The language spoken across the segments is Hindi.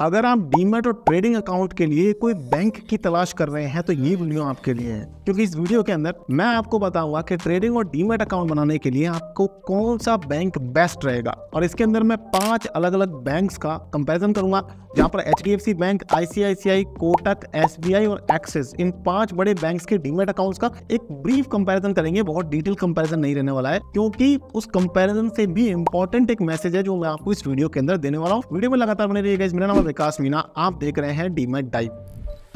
अगर आप डीमेट और ट्रेडिंग अकाउंट के लिए कोई बैंक की तलाश कर रहे हैं तो ये वीडियो आपके लिए है क्योंकि इस वीडियो के अंदर मैं आपको बताऊंगा कि ट्रेडिंग और डीमेट अकाउंट बनाने के लिए आपको कौन सा बैंक बेस्ट रहेगा और इसके अंदर मैं पांच अलग अलग बैंक्स का कंपैरिजन करूंगा जहां पर H bank ICICI Kotak Yes और एक्सिस इन पांच बड़े बैंक के डीमेट अकाउंट का एक ब्रीफ कंपेरिजन करेंगे बहुत डिटेल कंपेरिजन नहीं रहने वाला है क्योंकि उस कंपेरिजन से भी इंपॉर्टेंट एक मैसेज है जो मैं आपको इस वीडियो के अंदर देने वाला हूँ वीडियो में लगातार बने रहिएगा मेरा नाम विकास मीना आप देख रहे हैं डीमेट डाइव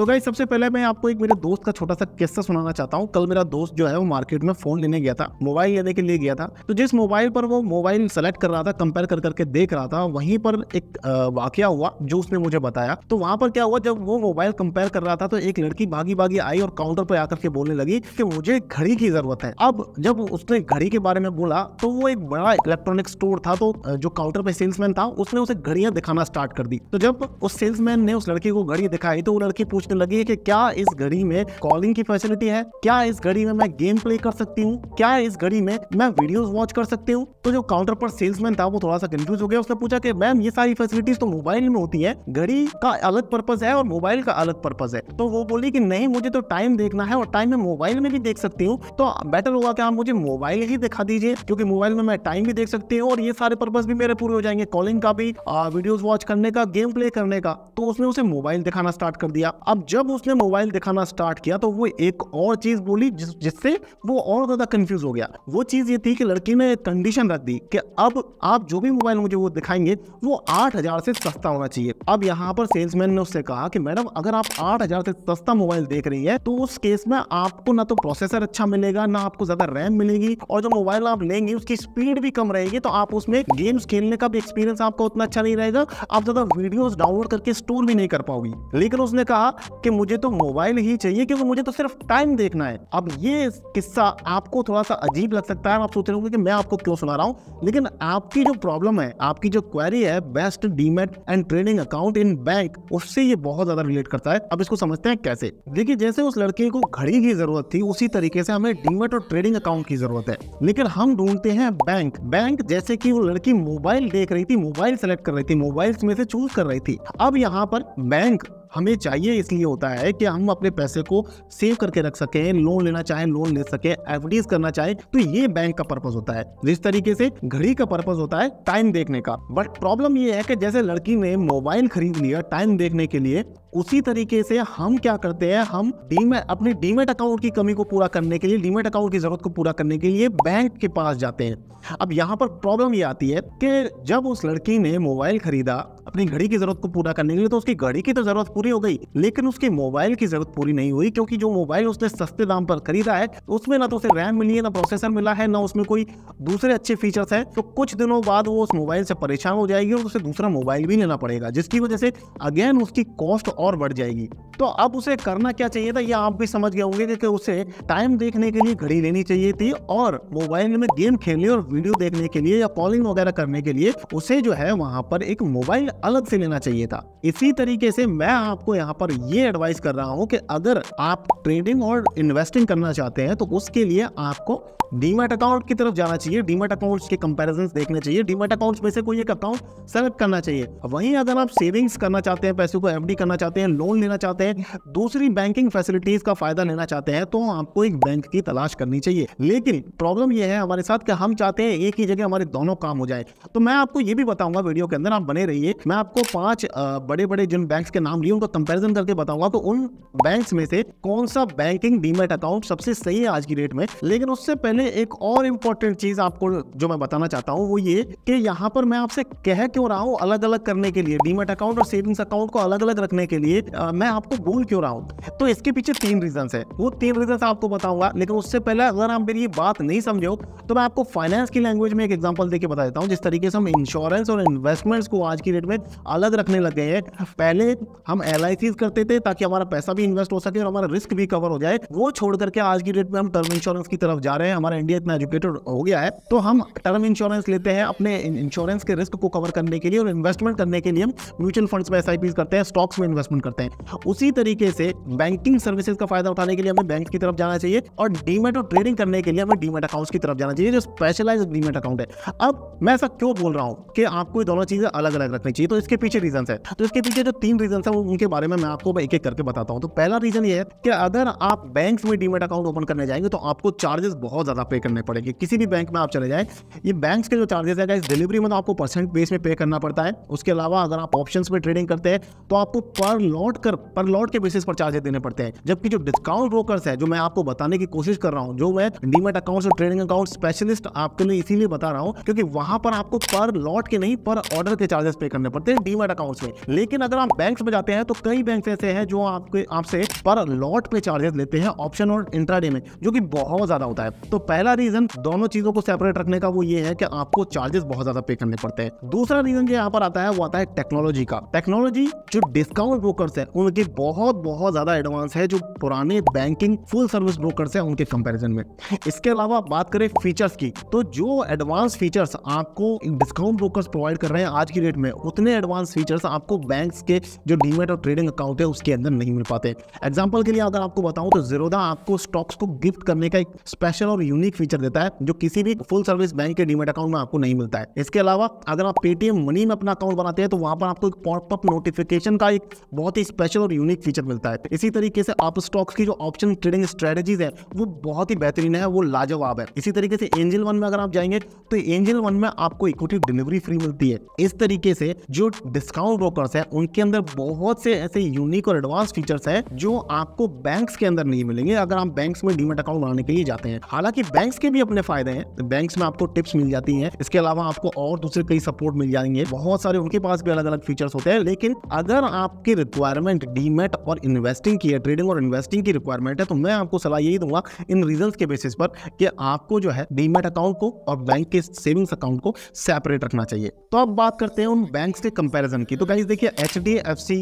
तो गाइज सबसे पहले मैं आपको एक मेरे दोस्त का छोटा सा किस्सा सुनाना चाहता हूँ कल मेरा दोस्त जो है वो मार्केट में फोन लेने गया था मोबाइल लेने के लिए गया था तो जिस मोबाइल पर वो मोबाइल सेलेक्ट कर रहा था कंपेयर कर करके देख रहा था वहीं पर एक वाक्य हुआ जो उसने मुझे बताया तो वहां पर क्या हुआ जब वो मोबाइल कंपेयर कर रहा था तो एक लड़की भागी भागी आई और काउंटर पर आकर के बोलने लगी कि मुझे घड़ी की जरूरत है अब जब उसने घड़ी के बारे में बोला तो वो एक बड़ा इलेक्ट्रॉनिक स्टोर था तो जो काउंटर पर सेल्समैन था उसने उसे घड़ियां दिखाना स्टार्ट कर दी तो जब उस सेल्समैन ने उस लड़की को घड़ी दिखाई तो वो लड़की पूछ सोचने तो लगी है कि क्या इस घड़ी में कॉलिंग की फैसिलिटी है क्या इस घड़ी में मैं गेम प्ले कर सकती हूँ क्या इस घड़ी में मैं वीडियोस वॉच कर सकती हूँ तो जो काउंटर पर सेल्समैन था वो थोड़ा सा कंफ्यूज हो गया उसने पूछा कि मैम ये सारी फैसिलिटीज तो मोबाइल में होती है घड़ी का अलग पर्पज है और मोबाइल का अलग पर्पज है तो वो बोली की नहीं मुझे तो टाइम देखना है और टाइम में मोबाइल में भी देख सकती हूँ तो बेटर होगा कि आप मुझे मोबाइल ही दिखा दीजिए क्योंकि मोबाइल में मैं टाइम भी देख सकती हूँ और ये सारे पर्पज भी मेरे पूरे हो जाएंगे कॉलिंग का भी वीडियोज वॉच करने का गेम प्ले करने का तो उसने उसे मोबाइल दिखाना स्टार्ट कर दिया अब जब उसने मोबाइल दिखाना स्टार्ट किया तो वो एक और चीज़ बोली जिस जिससे वो और ज़्यादा कंफ्यूज हो गया वो चीज़ ये थी कि लड़की ने कंडीशन रख दी कि अब आप जो भी मोबाइल मुझे वो दिखाएंगे वो आठ हज़ार से सस्ता होना चाहिए अब यहाँ पर सेल्समैन ने उससे कहा कि मैडम अगर आप आठ हज़ार से सस्ता मोबाइल देख रही है तो उस केस में आपको ना तो प्रोसेसर अच्छा मिलेगा ना आपको ज़्यादा रैम मिलेगी और जो मोबाइल आप लेंगे उसकी स्पीड भी कम रहेगी तो आप उसमें गेम्स खेलने का भी एक्सपीरियंस आपका उतना अच्छा नहीं रहेगा आप ज़्यादा वीडियोस डाउनलोड करके स्टोर भी नहीं कर पाओगी लेकिन उसने कहा कि मुझे तो मोबाइल ही चाहिए क्योंकि मुझे तो सिर्फ टाइम देखना है अब ये किस्सा आपको थोड़ा सा अजीब लग सकता है आप सोच रहे होंगे कि मैं आपको क्यों सुना रहा हूँ लेकिन आपकी जो प्रॉब्लम है आपकी जो क्वेरी है best demat and trading account in bank उससे ये बहुत ज्यादा रिलेट करता है अब इसको समझते हैं कैसे देखिए जैसे उस लड़के को घड़ी की जरूरत थी उसी तरीके से हमें डीमेट और ट्रेडिंग अकाउंट की जरूरत है लेकिन हम ढूंढते हैं बैंक बैंक जैसे की वो लड़की मोबाइल देख रही थी मोबाइल सेलेक्ट कर रही थी मोबाइल में से चूज कर रही थी अब यहाँ पर बैंक हमें चाहिए इसलिए होता है कि हम अपने पैसे को सेव करके रख सकें लोन लेना चाहें लोन ले सकें एफडीज करना चाहें तो ये बैंक का पर्पज होता है जिस तो तरीके से घड़ी का पर्पज होता है टाइम देखने का बट प्रॉब्लम ये है कि जैसे लड़की ने मोबाइल खरीद लिया टाइम देखने के लिए उसी तरीके से हम क्या करते हैं हम डीमेट अपने डीमेट अकाउंट की कमी को पूरा करने के लिए डीमेट अकाउंट की जरूरत को पूरा करने के लिए बैंक के पास जाते हैं अब यहाँ पर प्रॉब्लम ये आती है कि जब उस लड़की ने मोबाइल खरीदा अपनी घड़ी की जरूरत को पूरा करने के लिए तो उसकी घड़ी की तो जरूरत पूरी हो गई लेकिन उसके मोबाइल की जरूरत पूरी नहीं हुई क्योंकि जो मोबाइल उसने सस्ते दाम पर खरीदा है उसमें ना तो उसे रैम मिली है ना प्रोसेसर मिला है ना उसमें कोई दूसरे अच्छे फीचर्स है तो कुछ दिनों बाद वो उस मोबाइल से परेशान हो जाएगी और उसे दूसरा मोबाइल भी लेना पड़ेगा जिसकी वजह से अगेन उसकी कॉस्ट और बढ़ जाएगी तो अब उसे करना क्या चाहिए था ये आप भी समझ गए होंगे कि उसे टाइम देखने के लिए घड़ी लेनी चाहिए थी और मोबाइल में गेम खेलने और वीडियो देखने के लिए या कॉलिंग वगैरह करने के लिए उसे जो है वहां पर एक मोबाइल अलग से लेना चाहिए था इसी तरीके से मैं आपको यहाँ पर ये एडवाइस कर रहा हूँ कि अगर आप ट्रेडिंग और इन्वेस्टिंग करना चाहते हैं तो उसके लिए आपको डीमेट अकाउंट की तरफ जाना चाहिए डीमेट अकाउंट्स के कंपैरिजन देखने चाहिए डीमेट अकाउंट्स में से कोई एक अकाउंट सेलेक्ट करना चाहिए वहीं अगर आप सेविंग्स करना चाहते हैं पैसे को एफ करना चाहते हैं लोन लेना चाहते हैं दूसरी बैंकिंग फैसिलिटीज का फायदा लेना चाहते हैं तो आपको एक बैंक की तलाश करनी चाहिए लेकिन प्रॉब्लम यह है हमारे साथ कि हम चाहते हैं एक ही जगह हमारे दोनों काम हो जाए तो मैं आपको ये भी बताऊंगा वीडियो के अंदर आप बने रहिए मैं आपको पांच बड़े बड़े जिन बैंक के नाम लिए उनको कंपेरिजन करके बताऊंगा तो उन बैंक में से कौन सा बैंकिंग डीमेट अकाउंट सबसे सही है आज की डेट में लेकिन उससे पहले मैंने एक और इम्पोर्टेंट चीज़ आपको जो मैं बताना चाहता हूँ वो ये कि यहाँ पर मैं आपसे कह क्यों रहा हूँ अलग अलग करने के लिए डीमेट अकाउंट और सेविंग्स अकाउंट को अलग अलग रखने के लिए आ, मैं आपको बोल क्यों रहा हूँ तो इसके पीछे तीन रीजन है वो तीन रीजन आपको बताऊंगा लेकिन उससे पहले अगर आप मेरी ये बात नहीं समझो तो मैं आपको फाइनेंस की लैंग्वेज में एक एग्जाम्पल देकर बता देता हूँ जिस तरीके से हम इंश्योरेंस और इन्वेस्टमेंट्स को आज की डेट में अलग रखने लग गए हैं पहले हम एल करते थे ताकि हमारा पैसा भी इन्वेस्ट हो सके और हमारा रिस्क भी कवर हो जाए वो छोड़ करके आज की डेट में हम टर्म इंश्योरेंस की तरफ जा रहे हैं हमारे हमारा इंडिया इतना एजुकेटेड हो गया है तो हम टर्म इंश्योरेंस लेते हैं अपने इंश्योरेंस के रिस्क को कवर करने के लिए और इन्वेस्टमेंट करने के लिए हम म्यूचुअल फंड्स में एस करते हैं स्टॉक्स में इन्वेस्टमेंट करते हैं हाँ, उसी तरीके से बैंकिंग सर्विसेज का फायदा उठाने के लिए हमें बैंक की तरफ जाना चाहिए और डीमेट और ट्रेडिंग करने के लिए हमें डीमेट अकाउंट्स की तरफ जाना चाहिए जो स्पेशलाइज डीमेट अकाउंट है अब मैं ऐसा क्यों बोल रहा हूँ कि आपको ये दोनों चीज़ें अलग अलग रखनी चाहिए तो इसके पीछे रीजन है तो इसके पीछे जो तीन रीजन है वो उनके बारे में मैं आपको एक एक करके बताता हूँ तो पहला रीजन ये है कि अगर आप बैंक में डीमेट अकाउंट ओपन करने जाएंगे तो आपको चार्जेस बहुत ज़्यादा ज़्यादा पे करने पड़ेंगे किसी भी बैंक में आप चले जाएँ ये बैंक के जो चार्जेस है इस डिलीवरी में तो आपको परसेंट बेस में पे करना पड़ता है उसके अलावा अगर आप ऑप्शन में ट्रेडिंग करते हैं तो आपको पर लॉट कर पर लॉट के बेसिस पर चार्जेस देने पड़ते हैं जबकि जो डिस्काउंट ब्रोकर्स है जो मैं आपको बताने की कोशिश कर रहा हूँ जो मैं डीमेट अकाउंट और ट्रेडिंग अकाउंट स्पेशलिस्ट आपके लिए इसीलिए बता रहा हूँ क्योंकि वहाँ पर आपको पर लॉट के नहीं पर ऑर्डर के चार्जेस पे करने पड़ते हैं डीमेट अकाउंट्स में लेकिन अगर आप बैंक में जाते हैं तो कई बैंक ऐसे हैं जो आपके आपसे पर लॉट पे चार्जेस लेते हैं ऑप्शन और इंट्राडे में जो कि बहुत ज्यादा होता है तो पहला रीजन दोनों चीजों को सेपरेट रखने का वो ये है कि आपको चार्जेस बहुत ज्यादा पे करने पड़ते हैं दूसरा रीजन जो यहाँ पर आता है वो आता है टेक्नोलॉजी का टेक्नोलॉजी जो डिस्काउंट ब्रोकर्स है उनके बहुत बहुत ज्यादा एडवांस है जो पुराने बैंकिंग फुल सर्विस ब्रोकर्स है उनके कंपेरिजन में इसके अलावा बात करें फीचर्स की तो जो एडवांस फीचर्स आपको डिस्काउंट ब्रोकर प्रोवाइड कर रहे हैं आज की डेट में उतने एडवांस फीचर्स आपको बैंक के जो डीमेट और ट्रेडिंग अकाउंट है उसके अंदर नहीं मिल पाते एग्जाम्पल के लिए अगर आपको बताऊं तो जीरोधा आपको स्टॉक्स को गिफ्ट करने का एक स्पेशल और यूनिक फीचर देता है जो किसी भी फुल सर्विस बैंक के डीमेट अकाउंट में आपको नहीं मिलता है इसके अलावा अगर आप पेटीएम मनी में अपना अकाउंट बनाते हैं तो वहां पर आपको एक पॉपअप नोटिफिकेशन का एक बहुत ही स्पेशल और यूनिक फीचर मिलता है इसी तरीके से आप स्टॉक्स की जो ऑप्शन ट्रेडिंग स्ट्रेटेजीज है वो बहुत ही बेहतरीन है वो लाजवाब है इसी तरीके से एंजल वन में अगर आप जाएंगे तो एंजल वन में आपको इक्विटी डिलीवरी फ्री मिलती है इस तरीके से जो डिस्काउंट ब्रोकर्स है उनके अंदर बहुत से ऐसे यूनिक और एडवांस फीचर्स है जो आपको बैंक के अंदर नहीं मिलेंगे अगर आप बैंक में डीमेट अकाउंट बनाने के लिए जाते हैं हालांकि कि बैंक्स के भी अपने फायदे हैं तो बैंक्स में आपको टिप्स मिल जाती हैं इसके अलावा आपको और दूसरे कई सपोर्ट मिल जाएंगे बहुत सारे उनके पास भी अलग अलग फीचर्स होते हैं लेकिन अगर आपके रिक्वायरमेंट डीमेट और इन्वेस्टिंग की है ट्रेडिंग और इन्वेस्टिंग की रिक्वायरमेंट है तो मैं आपको सलाह यही दूंगा इन रीजन के बेसिस पर कि आपको जो है डीमेट अकाउंट को और बैंक के सेविंग्स अकाउंट को सेपरेट रखना चाहिए तो अब बात करते हैं उन बैंक के कंपेरिजन की तो गाइज देखिए एच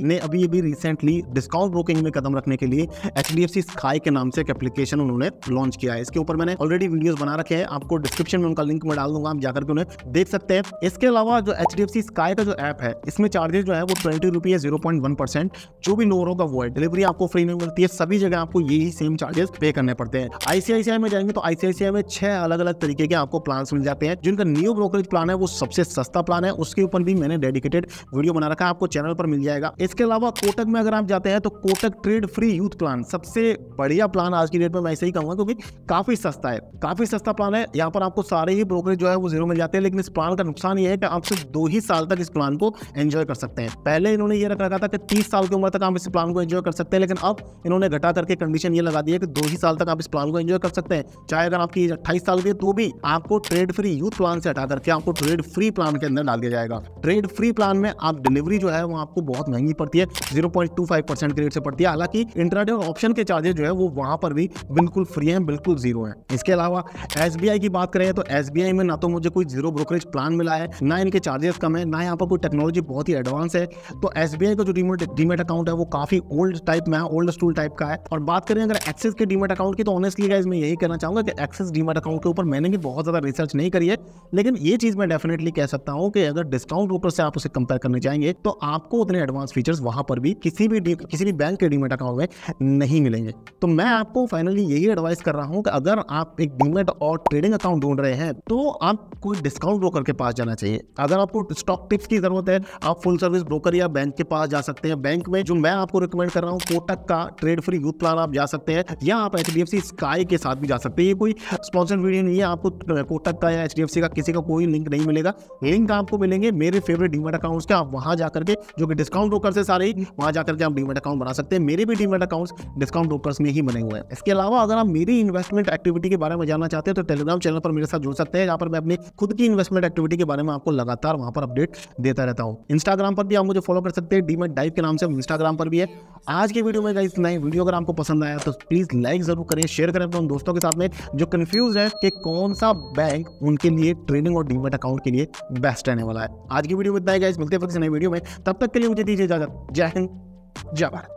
ने अभी अभी रिसेंटली डिस्काउंट ब्रोकिंग में कदम रखने के लिए एच डी के नाम से एक एप्लीकेशन उन्होंने लॉन्च किया है इसके ऊपर मैंने ऑलरेडी वीडियोस बना रखे हैं आपको डिस्क्रिप्शन में उनका लिंक मैं डाल दूंगा आप जाकर के उन्हें देख सकते हैं इसके अलावा जो H D F C sky का जो ऐप है इसमें चार्जेस जो है वो ट्वेंटी है जीरो पॉइंट वन परसेंट जो भी नोरों का वो है डिलीवरी आपको फ्री में मिलती है सभी जगह आपको यही सेम चार्जेस पे करने पड़ते हैं आईसीआईसीआई में जाएंगे तो आईसीआईसीआई में छह अलग अलग तरीके के आपको प्लान मिल जाते हैं जिनका न्यू ब्रोकरेज प्लान है वो सबसे सस्ता प्लान है उसके ऊपर भी मैंने डेडिकेटेड वीडियो बना रखा है आपको चैनल पर मिल जाएगा इसके अलावा कोटक में अगर आप जाते हैं तो Kotak trade free youth plan सबसे बढ़िया प्लान आज की डेट में मैं ऐसे ही कहूंगा क्योंकि काफी सस्ता है है काफी सस्ता प्लान है यहाँ पर आपको सारे ही ब्रोकरेज जो है वो जीरो मिल जाते हैं लेकिन इस प्लान का नुकसान ये है कि आप सिर्फ दो ही साल तक इस प्लान को एंजॉय कर सकते हैं पहले इन्होंने ये रख रखा था कि तीस साल की उम्र तक आप इस प्लान को एंजॉय कर सकते हैं लेकिन अब इन्होंने घटा करके कंडीशन ये लगा दी है कि दो ही साल तक आप इस प्लान को एंजॉय कर सकते हैं चाहे अगर आपकी अट्ठाईस साल की तो भी आपको ट्रेड फ्री यूथ प्लान से हटा करके आपको ट्रेड फ्री प्लान के अंदर डाल दिया जाएगा ट्रेड फ्री प्लान में आप डिलीवरी जो है वो आपको बहुत महंगी पड़ती है जीरो पॉइंट के रेट से पड़ती है हालांकि इंटरनेट ऑप्शन के चार्जेस जो है वो वहां पर भी बिल्कुल फ्री है बिल्कुल जीरो है इसके इसके अलावा एस की बात करें तो एस में ना तो मुझे कोई जीरो ब्रोकरेज प्लान मिला है ना इनके चार्जेस कम है ना यहाँ पर कोई टेक्नोलॉजी बहुत ही एडवांस है तो एस का जो डीमेट डीमेट अकाउंट है वो काफी ओल्ड टाइप में है ओल्ड स्टूल टाइप का है और बात करें अगर एक्सेस के डीमेट अकाउंट की तो ऑनेस्टली गाइज मैं यही कहना चाहूंगा कि एक्सेस डीमेट अकाउंट के ऊपर मैंने भी बहुत ज़्यादा रिसर्च नहीं करी है लेकिन ये चीज़ मैं डेफिनेटली कह सकता हूँ कि अगर डिस्काउंट ऊपर से आप उसे कंपेयर करने जाएंगे तो आपको उतने एडवांस फीचर्स वहां पर भी किसी भी किसी भी बैंक के डीमेट अकाउंट में नहीं मिलेंगे तो मैं आपको फाइनली यही एडवाइस कर रहा हूँ कि अगर आप आप एक डीमेट और ट्रेडिंग अकाउंट ढूंढ रहे हैं तो आप कोई डिस्काउंट ब्रोकर के पास जाना चाहिए अगर आपको स्टॉक टिप्स की जरूरत है आप फुल सर्विस ब्रोकर या बैंक के पास जा सकते हैं बैंक में जो मैं आपको रिकमेंड कर रहा हूँ कोटक का ट्रेड फ्री यूथ प्लान आप जा सकते हैं या आप H D F C sky के साथ भी जा सकते हैं ये कोई स्पॉन्सर वीडियो नहीं है आपको कोटक का या एच डी एफ सी का किसी का कोई लिंक नहीं मिलेगा लिंक आपको मिलेंगे मेरे फेवरेट डीमेट अकाउंट्स के आप वहाँ जा करके जो कि डिस्काउंट ब्रोकर से सारे ही वहाँ जा करके आप डीमेट अकाउंट बना सकते हैं मेरे भी डीमेट अकाउंट्स डिस्काउंट ब्रोकर में ही बने हुए हैं इसके अलावा अगर आप मेरी इन्वेस्टमेंट एक्टिविटी के बारे बारे में जानना चाहते हैं तो टेलीग्राम चैनल पर मेरे साथ जुड़ सकते हैं जहाँ पर मैं अपनी खुद की इन्वेस्टमेंट एक्टिविटी के बारे में आपको लगातार वहाँ पर अपडेट देता रहता हूँ इंस्टाग्राम पर भी आप मुझे फॉलो कर सकते हैं डीमेट डाइव के नाम से इंस्टाग्राम पर भी है आज की वीडियो में इस नई वीडियो अगर आपको पसंद आया तो प्लीज़ लाइक जरूर करें शेयर करें अपने दोस्तों के साथ में जो कन्फ्यूज है कि कौन सा बैंक उनके लिए ट्रेडिंग और डीमेट अकाउंट के लिए बेस्ट रहने वाला है आज की वीडियो में इतना ही गाइस मिलते हैं फिर से नई वीडियो में तब तक के लिए मुझे दीजिए इजाजत जय हिंद जय भारत